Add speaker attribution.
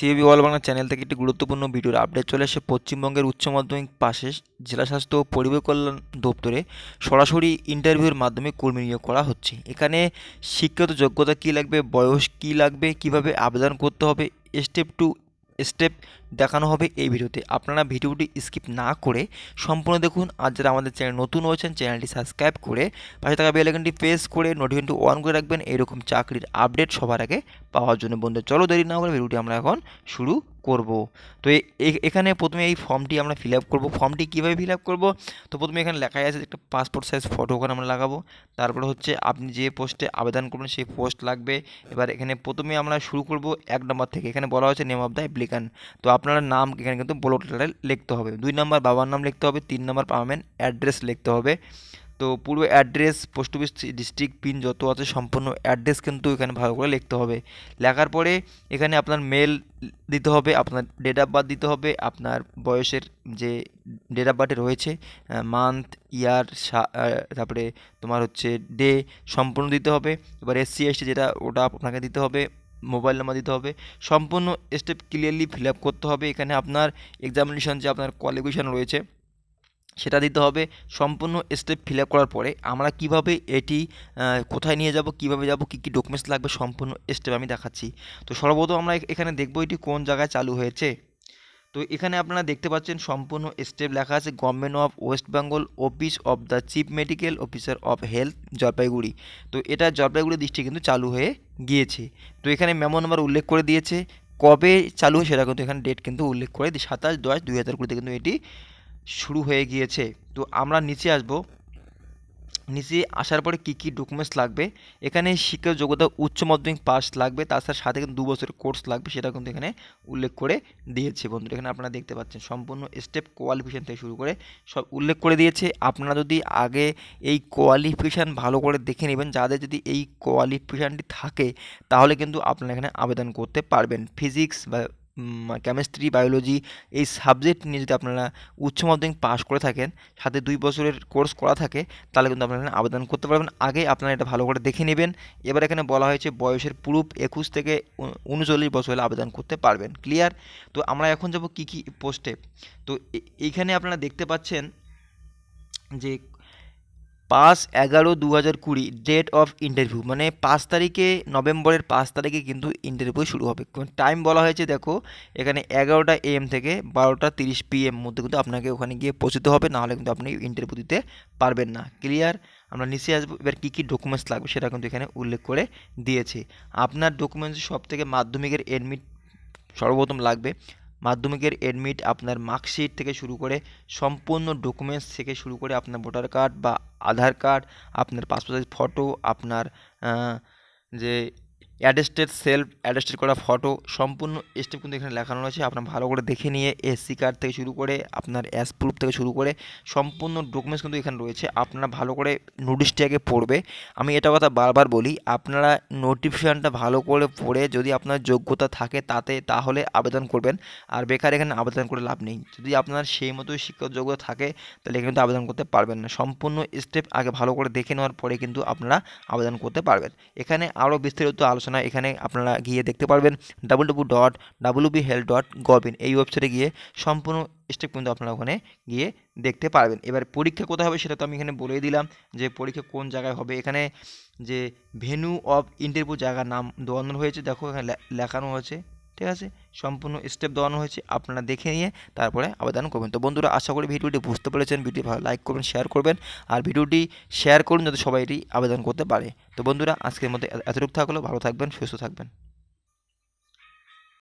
Speaker 1: CAB all Bangla channel থেকে একটি গুরুত্বপূর্ণ ভিডিওর আপডেট চলে এসে পশ্চিমবঙ্গের উচ্চ মাধ্যমিক পাশে জেলা স্বাস্থ্য ও পরিবার কল্যাণ দপ্তরে সরাসরি ইন্টারভিউর মাধ্যমে কর্মী নিয়োগ করা হচ্ছে এখানে শিক্ষাগত যোগ্যতা কী লাগবে বয়স কী লাগবে কিভাবে আবেদন করতে হবে স্টেপ টু স্টেপ দেখানো হবে এই ভিডিওতে আপনারা ভিডিওটি স্কিপ না করে সম্পূর্ণ দেখুন আর যারা আমাদের চ্যানেল নতুন হয়েছেন চ্যানেলটি সাবস্ক্রাইব করে পাশে থাকা বেলাইকনটি প্রেস করে নোটিফিকেশনটি অন করে রাখবেন এরকম চাকরির আপডেট সবার আগে পাওয়ার জন্য বন্ধু চলো দেরি না করে ভিডিওটি আমরা এখন শুরু করব তো এখানে প্রথমে এই ফর্মটি আমরা ফিল আপ করবো ফর্মটি কীভাবে ফিল আপ করবো তো প্রথমে এখানে লেখাই আছে একটা পাসপোর্ট সাইজ ফটো ওখানে আমরা লাগাবো তারপরে হচ্ছে আপনি যে পোস্টে আবেদন করবেন সেই পোস্ট লাগবে এবার এখানে প্রথমে আমরা শুরু করব এক নম্বর থেকে এখানে বলা হচ্ছে নেম অফ দ্য অ্যাপ্লিকান তো আপনার নাম এখানে কিন্তু ব্লক লিখতে হবে দুই নম্বর বাবার নাম লিখতে হবে তিন নম্বর পারমানেন্ট অ্যাড্রেস লিখতে হবে তো পুরো address post office district pin যত আছে সম্পূর্ণ অ্যাড্রেস কিন্তু এখানে ভালো করে লিখতে হবে লেখার পরে এখানে আপনার মেল দিতে হবে আপনার ডেট অফ বার্থ দিতে হবে আপনার বয়সের যে ডেট অফ বার্থে রয়েছে মান্থ ইয়ার তারপরে তোমার হচ্ছে ডে সম্পূর্ণ দিতে হবে এবার এসসি এসটি যেটা ওটা আপনাকে দিতে হবে মোবাইল নাম্বার দিতে হবে সম্পূর্ণ স্টেপ ক্লিয়ারলি ফিল আপ করতে হবে এখানে আপনার এক্সামিনেশন যে আপনার কোয়ালিফিকেশান রয়েছে সেটা দিতে হবে সম্পূর্ণ স্টেপ ফিল আপ করার পরে আমরা কিভাবে এটি কোথায় নিয়ে যাব কিভাবে যাব কি কি ডকুমেন্টস লাগবে সম্পূর্ণ স্টেপ আমি দেখাচ্ছি তো সর্বপ্রথম আমরা এখানে দেখব এটি কোন জায়গায় চালু হয়েছে তো এখানে আপনারা দেখতে পাচ্ছেন সম্পূর্ণ স্টেপ লেখা আছে government of West Bengal office of the chief medical officer of health Jalpaiguri তো এটা জলপাইগুড়ি ডিস্ট্রিক্ট কিন্তু চালু হয়ে গিয়েছে তো এখানে মেমো নাম্বার উল্লেখ করে দিয়েছে কবে চালু হয়েছে সেটা কিন্তু এখানে ডেট কিন্তু উল্লেখ করে সাতাশ দশ দুই হাজার কুড়িতে কিন্তু এটি শুরু হয়ে গিয়েছে তো আমরা নিচে আসব নিচে আসার পরে কী কী ডকুমেন্টস লাগবে এখানে শিক্ষা যোগ্যতা উচ্চ মাধ্যমিক পাস লাগবে তাছাড়া সাথে কিন্তু দু বছরের কোর্স লাগবে সেটা কিন্তু এখানে উল্লেখ করে দিয়েছে বন্ধুরা এখানে আপনারা দেখতে পাচ্ছেন সম্পূর্ণ স্টেপ কোয়ালিফিকেশান থেকে শুরু করে সব উল্লেখ করে দিয়েছে আপনারা যদি আগে এই কোয়ালিফিকেশান ভালো করে দেখে নেবেন যাদের যদি এই কোয়ালিফিকেশানটি থাকে তাহলে কিন্তু আপনারা এখানে আবেদন করতে পারবেন ফিজিক্স বা কেমিস্ট্রি বায়োলজি এই সাবজেক্ট নিয়ে যদি আপনারা উচ্চ মাধ্যমিক পাশ করে থাকেন সাথে দুই বছরের কোর্স করা থাকে তাহলে কিন্তু আপনারা আবেদন করতে পারবেন আগে আপনারা এটা ভালো করে দেখে নেবেন এবার এখানে বলা হয়েছে বয়সের প্রুফ একুশ থেকে উনচল্লিশ বছর হলে আবেদন করতে পারবেন ক্লিয়ার তো আমরা এখন যাব কি কি পোস্টে তো এইখানে আপনারা দেখতে পাচ্ছেন যে পাঁচ এগারো দু হাজার কুড়ি ডেট অফ ইন্টারভিউ মানে পাঁচ তারিখে নভেম্বরের পাঁচ তারিখে কিন্তু ইন্টারভিউ শুরু হবে টাইম বলা হয়েছে দেখো এখানে এগারোটা এম থেকে বারোটা তিরিশ পিএম মধ্যে কিন্তু আপনাকে ওখানে গিয়ে পৌঁছতে হবে নাহলে কিন্তু আপনি ইন্টারভিউ দিতে পারবেন না ক্লিয়ার আমরা নিচে আসবো এবার কী কী ডকুমেন্টস লাগবে সেটা কিন্তু এখানে উল্লেখ করে দিয়েছে আপনার ডকুমেন্টস সব থেকে মাধ্যমিকের এডমিট সর্বপ্রথম লাগবে মাধ্যমিকের এডমিট আপনার মার্কশিট থেকে শুরু করে সম্পূর্ণ ডকুমেন্টস থেকে শুরু করে আপনার ভোটার কার্ড বা আধার কার্ড আপনার পাসপোর্ট সাইজ ফটো আপনার যে অ্যাডেস্টেড সেলফ অ্যাডেস্টেড করা ফটো সম্পূর্ণ স্টেপ কিন্তু এখানে লেখানো রয়েছে আপনার ভালো করে দেখে নিয়ে এসি কার্ড থেকে শুরু করে আপনার অ্যাস প্রুফ থেকে শুরু করে সম্পূর্ণ ডকুমেন্টস কিন্তু এখানে রয়েছে আপনারা ভালো করে নোটিশটি আগে পড়বে আমি এটা কথা বারবার বলি আপনারা নোটিফিকেশানটা ভালো করে পড়ে যদি আপনার যোগ্যতা থাকে তাতে তাহলে আবেদন করবেন আর বেকার এখানে আবেদন করে লাভ নেই যদি আপনার সেই মতোই শিক্ষক যোগ্যতা থাকে তাহলে এখানে কিন্তু আবেদন করতে পারবেন না সম্পূর্ণ স্টেপ আগে ভালো করে দেখে নেওয়ার পরে কিন্তু আপনারা আবেদন করতে পারবেন এখানে আরও বিস্তারিত আলোচনা আলোচনা এখানে আপনারা গিয়ে দেখতে পারবেন double W dot W B health dot in এই ওয়েবসাইটে গিয়ে সম্পূর্ণ স্টেপ কিন্তু আপনারা ওখানে গিয়ে দেখতে পারবেন এবার পরীক্ষা কোথায় হবে সেটা তো আমি এখানে বলেই দিলাম যে পরীক্ষা কোন জায়গায় হবে এখানে যে ভেনু অফ ইন্টারভিউ জায়গার নাম দোয়ানো হয়েছে দেখো এখানে লেখানো হয়েছে ঠিক আছে সম্পূর্ণ স্টেপ দেওয়ানো হয়েছে আপনারা দেখে নিয়ে তারপরে আবেদন করবেন তো বন্ধুরা আশা করি ভিডিওটি বুঝতে পেরেছেন ভিডিও ভালো লাইক করবেন শেয়ার করবেন আর ভিডিওটি শেয়ার করুন যাতে সবাই এটি আবেদন করতে পারে তো বন্ধুরা আজকের মধ্যে এতটুকু থাকলো ভালো থাকবেন সুস্থ থাকবেন